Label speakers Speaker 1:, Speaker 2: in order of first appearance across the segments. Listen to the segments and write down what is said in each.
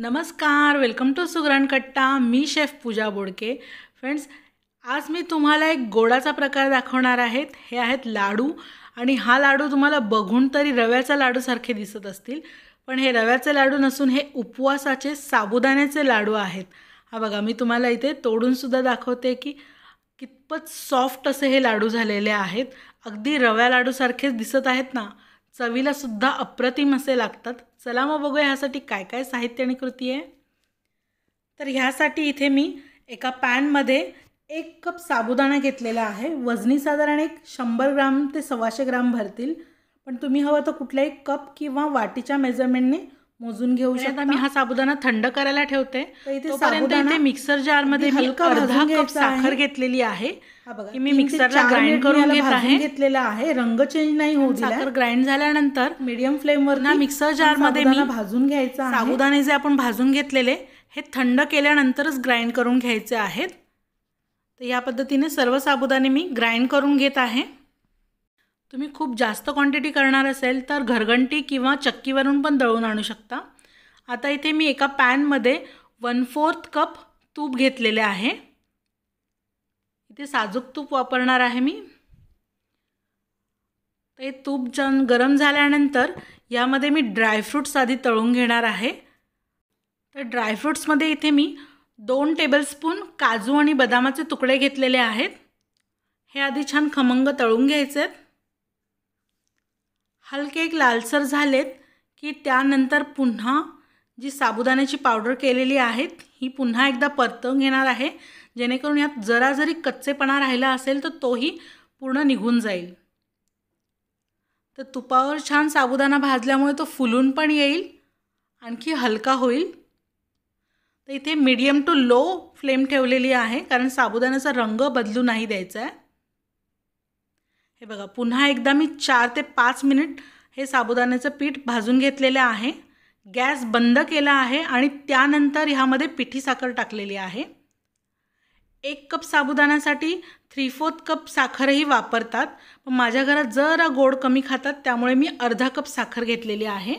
Speaker 1: नमस्कार welcome to सुगरण कट्टा मी chef पूजा बोडके friends आज मी तुम्हाला एक गोडाचा प्रकार दाखवणार आहेत हे आहेत लाडू आणि हा लाडू तुम्हाला बघून तरी रव्याचा लाडूसारखे दिसत असतील पण हे रव्याचे लाडू नसून हे उपवासाचे साबुदाण्याचे लाडू आहेत हा बघा मी तुम्हाला इथे तोडूनसुद्धा दाखवते की कितपत सॉफ्ट असे हे लाडू झालेले आहेत अगदी रव्या लाडूसारखेच दिसत आहेत ना चवीला सुद्धा अप्रतिम असे लागतात चला मग बघूया ह्यासाठी काय काय साहित्य आणि कृती आहे तर ह्यासाठी इथे मी एका पॅनमध्ये एक कप साबुदाणा घेतलेला आहे वजनी साधारण एक शंभर ग्राम ते सव्वाशे ग्राम भरतील पण तुम्ही हवं तर कुठल्याही कप किंवा वाटीच्या मेजरमेंटने मोजून घेऊ शकता मी हा साबुदाणा थंड करायला ठेवते मिक्सर जार मध्ये अर्धा कप साखर घेतलेली आहे मी मिक्सरला ग्राइंड करून घेत आहे घेतलेला आहे रंग चेंज नाही होऊ साखर ग्राइंड झाल्यानंतर मीडियम वर ना मिक्सर जार मध्ये मी भाजून घ्यायचा साबुदाणे जे आपण भाजून घेतलेले हे थंड केल्यानंतरच ग्राइंड करून घ्यायचे आहेत तर या पद्धतीने सर्व साबुदाणे मी ग्राइंड करून घेत आहे तुम्ही खूप जास्त क्वांटिटी करणार असेल तर घरघंटी किंवा चक्कीवरून पण दळून आणू शकता आता इथे मी एका पॅनमध्ये वन फोर्थ कप तूप घेतलेले आहे इथे साजूक तूप वापरणार आहे मी ते तूप जन गरम झाल्यानंतर यामध्ये मी ड्रायफ्रूट्स आधी तळून घेणार आहे तर ड्रायफ्रूट्समध्ये इथे मी दोन टेबलस्पून काजू आणि बदामाचे तुकडे घेतलेले आहेत हे आधी छान खमंग तळून घ्यायचे आहेत हलके एक लालसर झालेत की त्यानंतर पुन्हा जी साबुदाण्याची पावडर केलेली आहेत ही पुन्हा एकदा परतवून घेणार आहे जेणेकरून यात जरा जरी कच्चेपणा राहिला असेल तर तोही पूर्ण निघून जाईल तर तुपावर छान साबुदाणा भाजल्यामुळे तो फुलून पण येईल आणखी हलका होईल तर इथे मीडियम टू लो फ्लेम ठेवलेली आहे कारण साबुदाण्याचा रंग बदलू नाही द्यायचा आहे हे बघा पुन्हा एकदा मी चार ते पाच मिनिट हे साबुदाण्याचं पीठ भाजून घेतलेलं आहे गॅस बंद केला आहे आणि त्यानंतर ह्यामध्ये पिठी साखर टाकलेली आहे एक कप साबुदाण्यासाठी थ्री फोर्थ कप साखरही वापरतात पण माझ्या घरात जरा गोड कमी खातात त्यामुळे मी अर्धा कप साखर घेतलेली आहे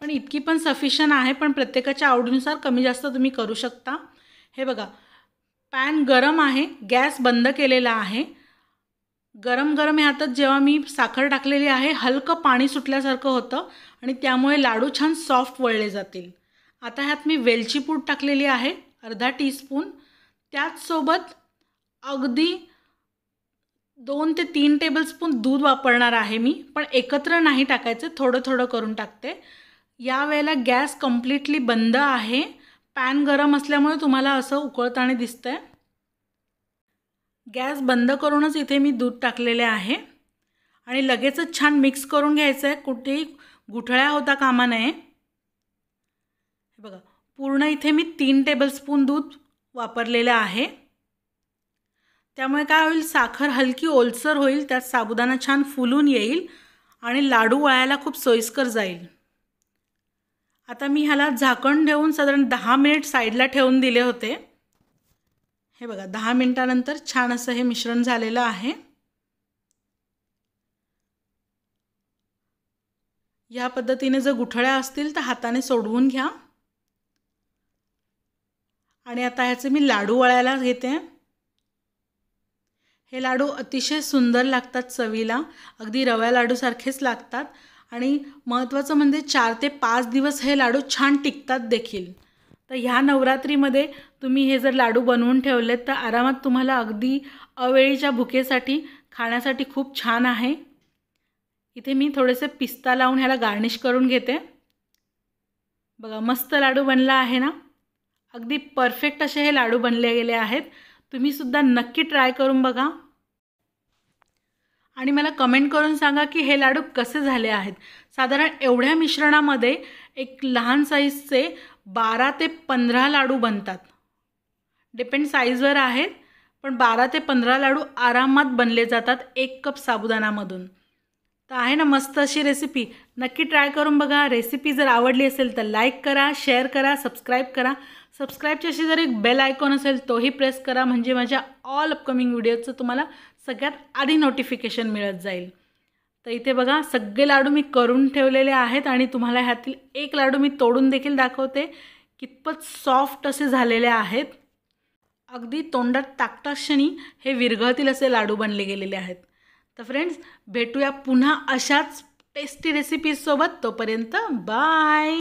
Speaker 1: पण इतकी पण सफिशियंट आहे पण प्रत्येकाच्या आवडीनुसार कमी जास्त तुम्ही करू शकता हे बघा पॅन गरम आहे गॅस बंद केलेला आहे गरम गरम ह्यातच जेव्हा मी साखर टाकलेली आहे हलकं पाणी सुटल्यासारखं होतं आणि त्यामुळे लाडू छान सॉफ्ट वळले जातील आता ह्यात मी वेलची पूड टाकलेली आहे अर्धा टीस्पून त्याचसोबत अगदी दोन ते तीन टेबलस्पून दूध वापरणार आहे मी पण एकत्र नाही टाकायचं थोडं थोडं करून टाकते यावेळेला गॅस कम्प्लिटली बंद आहे पॅन गरम असल्यामुळे तुम्हाला असं उकळताना दिसतं आहे गॅस बंद करूनच इथे मी दूध टाकलेले आहे आणि लगेचच छान मिक्स करून घ्यायचं आहे कुठेही गुठळ्या होता कामा नये बघा पूर्ण इथे मी तीन टेबलस्पून दूध वापरलेलं आहे त्यामुळे काय होईल साखर हलकी ओलसर होईल त्यात साबुदाणा छान फुलून येईल आणि लाडू वळायला खूप सोयीस्कर जाईल आता मी ह्याला झाकण ठेवून साधारण दहा मिनिट साईडला ठेवून दिले होते हे बघा दहा मिनटानंतर छान असं हे मिश्रण झालेलं आहे या पद्धतीने जर गुठळ्या असतील तर हाताने सोडवून घ्या आणि आता ह्याचे मी लाडू वळायला घेते हे लाडू अतिशय सुंदर लागतात चवीला अगदी रव्या लाडूसारखेच लागतात आणि महत्त्वाचं म्हणजे चार ते पाच दिवस हे लाडू छान टिकतात देखील तर ह्या नवरात्रीमध्ये तुम्ही हे जर लाडू बनवून ठेवलेत तर आरामात तुम्हाला अगदी अवेळीच्या भुकेसाठी खाण्यासाठी खूप छान आहे इथे मी थोडेसे पिस्ता लावून ह्याला गार्निश करून घेते बघा मस्त लाडू बनला आहे ना अगदी परफेक्ट असे हे लाडू बनले गेले आहेत तुम्हीसुद्धा नक्की ट्राय करून बघा आणि मला कमेंट करून सांगा की हे लाडू कसे झाले आहेत साधारण एवढ्या मिश्रणामध्ये एक लहान साईजचे बारा ते पंधरा लाडू बनतात डिपेंड साईजवर आहेत पण बारा ते पंधरा लाडू आरामात बनले जातात एक कप साबुदाणामधून तर आहे ना मस्त अशी रेसिपी नक्की ट्राय करून बघा रेसिपी जर आवडली असेल तर लाईक करा शेअर करा सबस्क्राईब करा सबस्क्राईबच्या जर एक बेल आयकॉन असेल तोही प्रेस करा म्हणजे माझ्या ऑल अपकमिंग व्हिडिओचं तुम्हाला सगळ्यात आधी नोटिफिकेशन मिळत जाईल तर इथे बघा सगळे लाडू मी करून ठेवलेले आहेत आणि तुम्हाला ह्यातील एक लाडू मी तोडून देखील दाखवते कितपत सॉफ्ट असे झालेले आहेत अगदी तोंडात ताकटाक्षणी हे विरघळतील असे लाडू बनले गेलेले आहेत तर फ्रेंड्स भेटूया पुन्हा अशाच टेस्टी रेसिपीजसोबत तोपर्यंत बाय